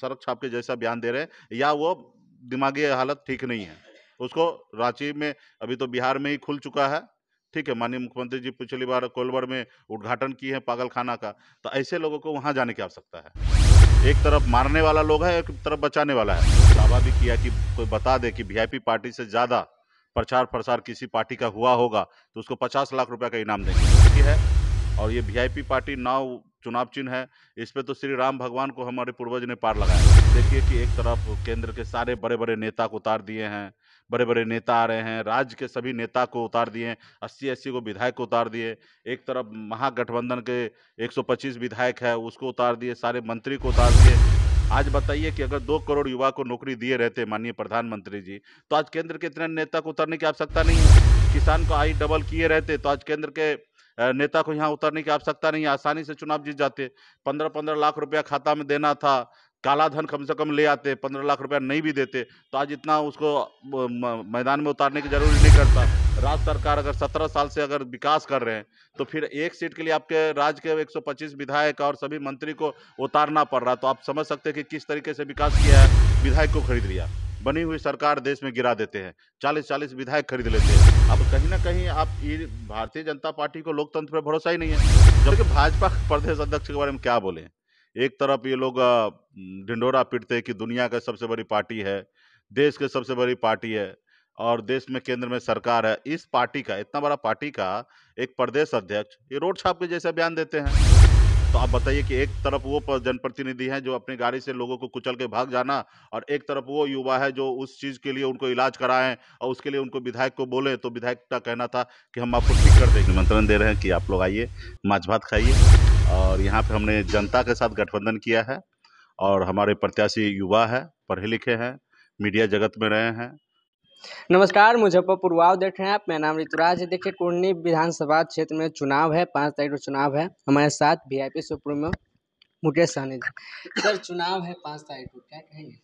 शरद छाप के जैसा बयान दे रहे हैं या वो दिमागी हालत ठीक नहीं है उसको रांची में अभी तो बिहार में ही खुल चुका है ठीक है माननीय मुख्यमंत्री जी पिछली बार कोलबर में उद्घाटन किए हैं पागल खाना का तो ऐसे लोगों को वहाँ जाने की आवश्यकता है एक तरफ मारने वाला लोग है एक तरफ बचाने वाला है दावा भी किया कि कोई बता दे कि वीआईपी पार्टी से ज़्यादा प्रचार प्रसार किसी पार्टी का हुआ होगा तो उसको पचास लाख रुपये का इनाम देंगे है और ये वी पार्टी नाव चुनाव चिन्ह है इस पर तो श्री राम भगवान को हमारे पूर्वज ने पार लगाया देखिए कि एक तरफ केंद्र के सारे बड़े बड़े नेता को उतार दिए हैं बड़े बड़े नेता आ रहे हैं राज्य के सभी नेता को उतार दिए हैं अस्सी अस्सी को विधायक को उतार दिए एक तरफ महागठबंधन के 125 विधायक है उसको उतार दिए सारे मंत्री को उतार दिए आज बताइए कि अगर दो करोड़ युवा को नौकरी दिए रहते माननीय प्रधानमंत्री जी तो आज केंद्र के इतने नेता को उतारने की आवश्यकता नहीं है किसान को आई डबल किए रहते तो आज केंद्र के नेता को यहाँ उतरने की आवश्यकता नहीं है आसानी से चुनाव जीत जाते पंद्रह पंद्रह लाख रुपया खाता में देना था काला धन कम से कम ले आते पंद्रह लाख रुपया नहीं भी देते तो आज इतना उसको मैदान में उतारने की जरूरत नहीं करता राज्य सरकार अगर सत्रह साल से अगर विकास कर रहे हैं तो फिर एक सीट के लिए आपके राज्य के 125 विधायक और सभी मंत्री को उतारना पड़ रहा तो आप समझ सकते हैं कि किस तरीके से विकास किया है विधायक को खरीद लिया बनी हुई सरकार देश में गिरा देते हैं चालीस चालीस विधायक खरीद लेते हैं अब कहीं ना कहीं आप ये भारतीय जनता पार्टी को लोकतंत्र पर भरोसा ही नहीं है जबकि भाजपा प्रदेश अध्यक्ष के बारे में क्या बोले एक तरफ ये लोग ढिंडोरा पीटते हैं कि दुनिया का सबसे बड़ी पार्टी है देश के सबसे बड़ी पार्टी है और देश में केंद्र में सरकार है इस पार्टी का इतना बड़ा पार्टी का एक प्रदेश अध्यक्ष ये रोड छाप के जैसे बयान देते हैं तो आप बताइए कि एक तरफ वो जनप्रतिनिधि हैं जो अपनी गाड़ी से लोगों को कुचल के भाग जाना और एक तरफ वो युवा है जो उस चीज के लिए उनको इलाज कराएं और उसके लिए उनको विधायक को बोले तो विधायक का कहना था कि हम आपको ठीक कर देंगे निमंत्रण दे रहे हैं कि आप लोग आइए माछ भात खाइए और यहाँ पे हमने जनता के साथ गठबंधन किया है और हमारे प्रत्याशी युवा है पढ़े लिखे हैं मीडिया जगत में रहे हैं नमस्कार मुजफ्फरपुर वाव देख रहे हैं आप मेरा नाम ऋतुराज है देखिए कुंडनी विधानसभा क्षेत्र में चुनाव है पाँच तारीख को चुनाव है हमारे साथ V I P supremo Mukesh Sahani ji sir चुनाव है पाँच तारीख को क्या कहेंगे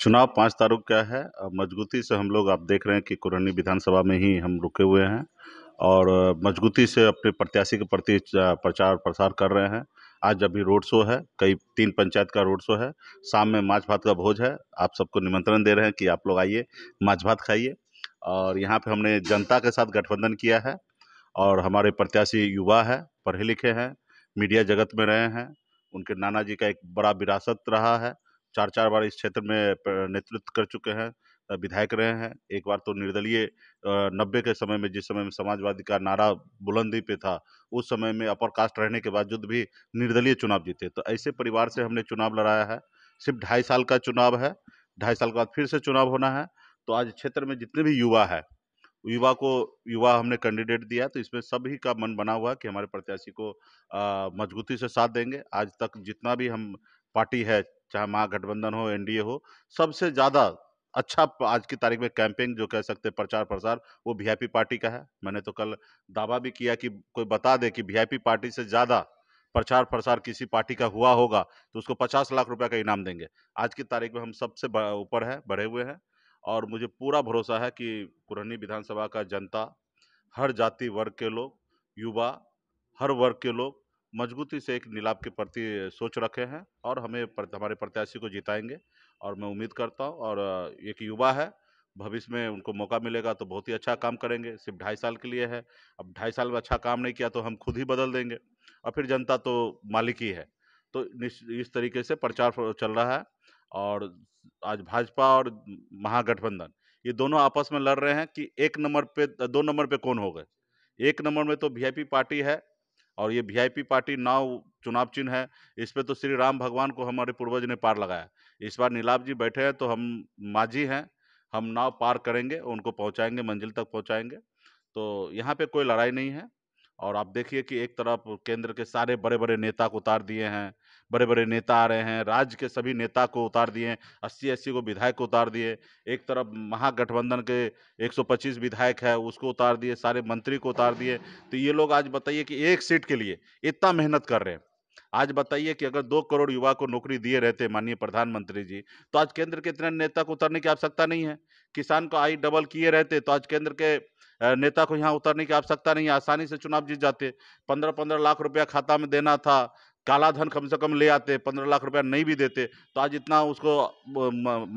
चुनाव पाँच तारीख का है मजबूती से हम लोग आप देख रहे हैं कि कुरनी विधानसभा में ही हम रुके हुए हैं और मजबूती से अपने प्रत्याशी के प्रति प्रचार प्रसार कर रहे हैं आज अभी रोड शो है कई तीन पंचायत का रोड शो है शाम में माछ भात का भोज है आप सबको निमंत्रण दे रहे हैं कि आप लोग आइए माछ भात खाइए और यहाँ पे हमने जनता के साथ गठबंधन किया है और हमारे प्रत्याशी युवा है पढ़े लिखे हैं मीडिया जगत में रहे हैं उनके नाना जी का एक बड़ा विरासत रहा है चार चार बार इस क्षेत्र में नेतृत्व कर चुके हैं विधायक रहे हैं एक बार तो निर्दलीय नब्बे के समय में जिस समय में समाजवादी का नारा बुलंदी पे था उस समय में अपर कास्ट रहने के बावजूद भी निर्दलीय चुनाव जीते तो ऐसे परिवार से हमने चुनाव लड़ाया है सिर्फ ढाई साल का चुनाव है ढाई साल के बाद फिर से चुनाव होना है तो आज क्षेत्र में जितने भी युवा है युवा को युवा हमने कैंडिडेट दिया तो इसमें सभी का मन बना हुआ कि हमारे प्रत्याशी को मजबूती से साथ देंगे आज तक जितना भी हम पार्टी है चाहे महागठबंधन हो एनडीए हो सबसे ज़्यादा अच्छा आज की तारीख में कैंपेन जो कह सकते हैं प्रचार प्रसार वो वीआईपी पार्टी का है मैंने तो कल दावा भी किया कि कोई बता दे कि वीआईपी पार्टी से ज़्यादा प्रचार प्रसार किसी पार्टी का हुआ होगा तो उसको पचास लाख रुपया का इनाम देंगे आज की तारीख में हम सबसे ऊपर है बढ़े हुए हैं और मुझे पूरा भरोसा है कि कुरहनी विधानसभा का जनता हर जाति वर्ग के लोग युवा हर वर्ग के लोग मजबूती से एक नीलाब के प्रति सोच रखे हैं और हमें पर, हमारे प्रत्याशी को जिताएंगे और मैं उम्मीद करता हूं और एक युवा है भविष्य में उनको मौका मिलेगा तो बहुत ही अच्छा काम करेंगे सिर्फ ढाई साल के लिए है अब ढाई साल में अच्छा काम नहीं किया तो हम खुद ही बदल देंगे और फिर जनता तो मालिक ही है तो इस तरीके से प्रचार चल रहा है और आज भाजपा और महागठबंधन ये दोनों आपस में लड़ रहे हैं कि एक नंबर पे दो नंबर पे कौन हो गए एक नंबर में तो वी पार्टी है और ये वीआईपी पार्टी नाव चुनाव चिन्ह है इस पर तो श्री राम भगवान को हमारे पूर्वज ने पार लगाया इस बार नीलाब जी बैठे हैं तो हम माझी हैं हम नाव पार करेंगे उनको पहुंचाएंगे मंजिल तक पहुंचाएंगे तो यहाँ पे कोई लड़ाई नहीं है और आप देखिए कि एक तरफ केंद्र के सारे बड़े बड़े नेता को उतार दिए हैं बड़े बड़े नेता आ रहे हैं राज्य के सभी नेता को उतार दिए हैं अस्सी अस्सी को विधायक को उतार दिए एक तरफ महागठबंधन के 125 विधायक है उसको उतार दिए सारे मंत्री को उतार दिए तो ये लोग आज बताइए कि एक सीट के लिए इतना मेहनत कर रहे हैं आज बताइए कि अगर दो करोड़ युवा को नौकरी दिए रहते माननीय प्रधानमंत्री जी तो आज केंद्र के इतने नेता को उतरने की आवश्यकता नहीं है किसान को आई डबल किए रहते तो आज केंद्र के नेता को यहाँ उतरने की आवश्यकता नहीं है आसानी से चुनाव जीत जाते पंद्रह पंद्रह लाख रुपया खाता में देना था काला धन कम से कम ले आते पंद्रह लाख रुपया नहीं भी देते तो आज इतना उसको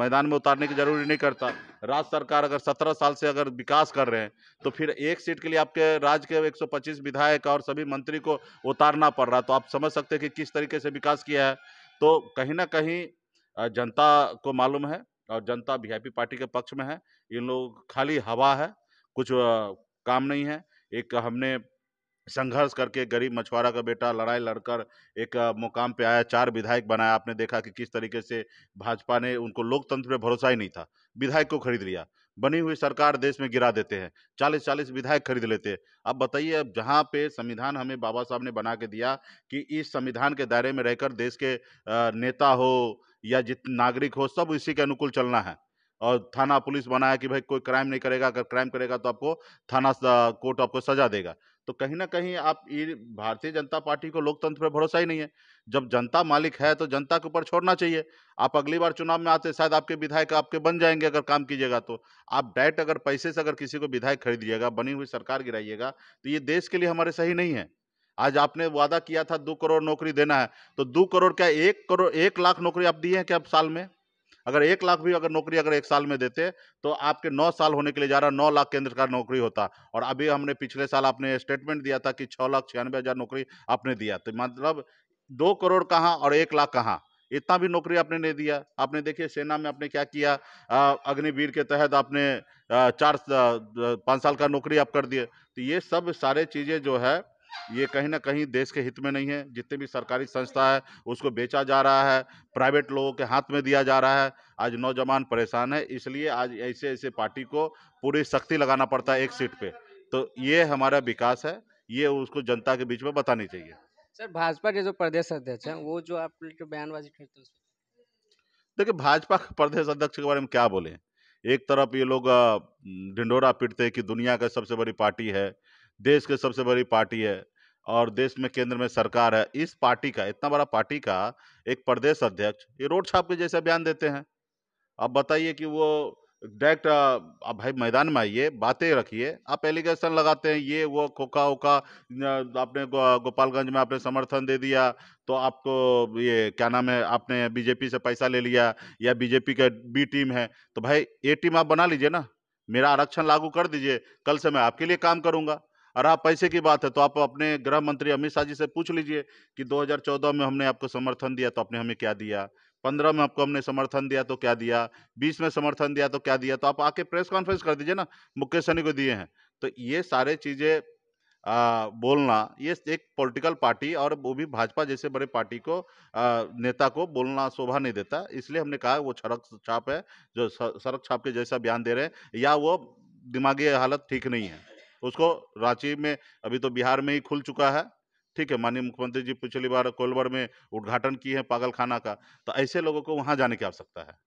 मैदान में उतारने की जरूरी नहीं करता राज्य सरकार अगर सत्रह साल से अगर विकास कर रहे हैं तो फिर एक सीट के लिए आपके राज्य के 125 विधायक और सभी मंत्री को उतारना पड़ रहा तो आप समझ सकते हैं कि किस तरीके से विकास किया है तो कहीं ना कहीं जनता को मालूम है और जनता वी पार्टी के पक्ष में है इन लोग खाली हवा है कुछ काम नहीं है एक हमने संघर्ष करके गरीब मछुआरा का बेटा लड़ाई लड़कर एक मुकाम पे आया चार विधायक बनाया आपने देखा कि किस तरीके से भाजपा ने उनको लोकतंत्र पे भरोसा ही नहीं था विधायक को खरीद लिया बनी हुई सरकार देश में गिरा देते हैं चालीस चालीस विधायक खरीद लेते हैं अब बताइए अब जहाँ पे संविधान हमें बाबा साहब ने बना के दिया कि इस संविधान के दायरे में रहकर देश के नेता हो या जित नागरिक हो सब इसी के अनुकूल चलना है और थाना पुलिस बनाया कि भाई कोई क्राइम नहीं करेगा अगर क्राइम करेगा तो आपको थाना कोर्ट आपको सजा देगा तो कहीं ना कहीं आप ये भारतीय जनता पार्टी को लोकतंत्र पर भरोसा ही नहीं है जब जनता मालिक है तो जनता के ऊपर छोड़ना चाहिए आप अगली बार चुनाव में आते शायद आपके विधायक आपके बन जाएंगे अगर काम कीजिएगा तो आप डायरेक्ट अगर पैसे से अगर किसी को विधायक खरीदिएगा बनी हुई सरकार गिराइएगा तो ये देश के लिए हमारे सही नहीं है आज आपने वादा किया था दो करोड़ नौकरी देना है तो दो करोड़ क्या एक करोड़ एक लाख नौकरी आप दी है क्या साल में अगर एक लाख भी अगर नौकरी अगर एक साल में देते तो आपके नौ साल होने के लिए जा रहा नौ लाख केंद्र सरकार नौकरी होता और अभी हमने पिछले साल आपने स्टेटमेंट दिया था कि छः लाख छियानवे हज़ार नौकरी आपने दिया तो मतलब दो करोड़ कहाँ और एक लाख कहाँ इतना भी नौकरी आपने नहीं दिया आपने देखिए सेना में आपने क्या किया अग्निवीर के तहत आपने चार पाँच साल का नौकरी आप कर दिए तो ये सब सारे चीज़ें जो है ये कहीं ना कहीं देश के हित में नहीं है जितने भी सरकारी संस्था है उसको बेचा जा रहा है प्राइवेट लोगों के हाथ में दिया जा रहा है आज नौजवान परेशान है इसलिए आज ऐसे ऐसे पार्टी को पूरी सख्ती लगाना पड़ता है एक सीट पे तो ये हमारा विकास है ये उसको जनता के बीच में बतानी चाहिए सर भाजपा के जो प्रदेश अध्यक्ष हैं वो जो आप बयानबाजी करते हैं देखिए भाजपा के प्रदेश अध्यक्ष के बारे में क्या बोले एक तरफ ये लोग ढिंडोरा पीटते कि दुनिया का सबसे बड़ी पार्टी है देश के सबसे बड़ी पार्टी है और देश में केंद्र में सरकार है इस पार्टी का इतना बड़ा पार्टी का एक प्रदेश अध्यक्ष ये रोड छाप के जैसे बयान देते हैं अब बताइए कि वो डायरेक्ट अब भाई मैदान में आइए बातें रखिए आप एलिगेशन लगाते हैं ये वो खोखा ओखा आपने गो, गोपालगंज में आपने समर्थन दे दिया तो आपको ये क्या नाम है आपने बीजेपी से पैसा ले लिया या बीजेपी का बी टीम है तो भाई ए टीम आप बना लीजिए ना मेरा आरक्षण लागू कर दीजिए कल से मैं आपके लिए काम करूँगा और आप पैसे की बात है तो आप अपने गृह मंत्री अमित शाह जी से पूछ लीजिए कि 2014 में हमने आपको समर्थन दिया तो आपने हमें क्या दिया पंद्रह में आपको हमने समर्थन दिया तो क्या दिया बीस में समर्थन दिया तो क्या दिया तो आप आके प्रेस कॉन्फ्रेंस कर दीजिए ना मुकेश सहनी को दिए हैं तो ये सारे चीज़ें बोलना ये एक पॉलिटिकल पार्टी और वो भी भाजपा जैसे बड़े पार्टी को आ, नेता को बोलना शोभा नहीं देता इसलिए हमने कहा वो सड़क छाप है जो सड़क छाप के जैसा बयान दे रहे हैं या वो दिमागी हालत ठीक नहीं है उसको रांची में अभी तो बिहार में ही खुल चुका है ठीक है माननीय मुख्यमंत्री जी पिछली बार कोलवर में उद्घाटन किए हैं पागलखाना का तो ऐसे लोगों को वहाँ जाने की आवश्यकता है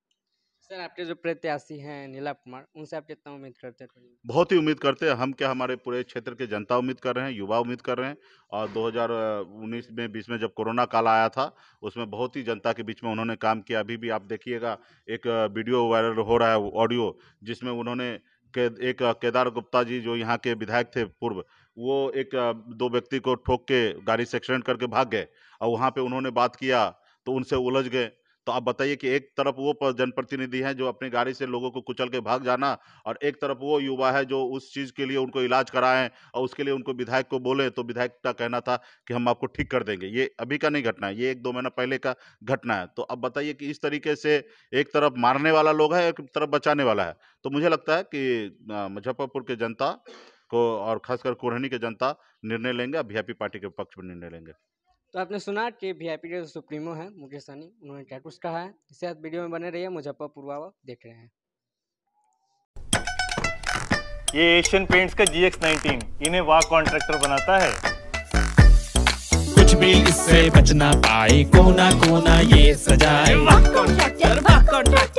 सर आपके जो प्रत्याशी हैं नीला कुमार उनसे आप कितना उम्मीद करते हैं बहुत ही उम्मीद करते हैं हम क्या हमारे पूरे क्षेत्र के जनता उम्मीद कर रहे हैं युवा उम्मीद कर रहे हैं और 2019 में बीस में जब कोरोना काल आया था उसमें बहुत ही जनता के बीच में उन्होंने काम किया अभी भी आप देखिएगा एक वीडियो वायरल हो रहा है ऑडियो जिसमें उन्होंने के एक केदार गुप्ता जी जो यहाँ के विधायक थे पूर्व वो एक दो व्यक्ति को ठोक के गाड़ी से एक्सीडेंट करके भाग गए और वहाँ पे उन्होंने बात किया तो उनसे उलझ गए तो आप बताइए कि एक तरफ वो जनप्रतिनिधि हैं जो अपनी गाड़ी से लोगों को कुचल के भाग जाना और एक तरफ वो युवा है जो उस चीज के लिए उनको इलाज कराएं और उसके लिए उनको विधायक को बोले तो विधायक का कहना था कि हम आपको ठीक कर देंगे ये अभी का नहीं घटना है ये एक दो महीना पहले का घटना है तो अब बताइए कि इस तरीके से एक तरफ मारने वाला लोग है एक तरफ बचाने वाला है तो मुझे लगता है कि मुजफ्फरपुर के जनता को और खासकर कुरहनी के जनता निर्णय लेंगे और पार्टी के पक्ष में निर्णय लेंगे तो आपने सुना कि वी आई पी सुप्रीमो है मुकेश सानी उन्होंने कुछ कहा है इससे आप वीडियो में बने रहिए मुजफ्फरपुर देख रहे हैं ये एशियन पेंट्स का जी एक्स नाइनटीन इन्हें वाह कॉन्ट्रैक्टर बनाता है कुछ भी इससे बचना पाए कोना कोना ये सजाए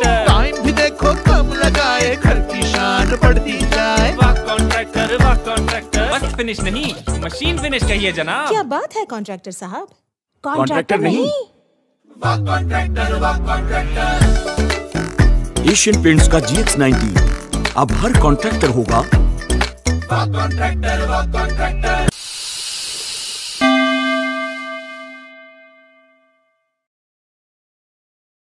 टाइम भी देखो कम लगाए घर की शान बढ़ती जाए फिनिश नहीं मशीन फिनिश कहिए जनाब क्या बात है कॉन्ट्रैक्टर साहब कॉन्ट्रैक्टर नहीं एशियन पेंट्स का जी एक्स अब हर कॉन्ट्रैक्टर होगा कॉन्ट्रैक्टर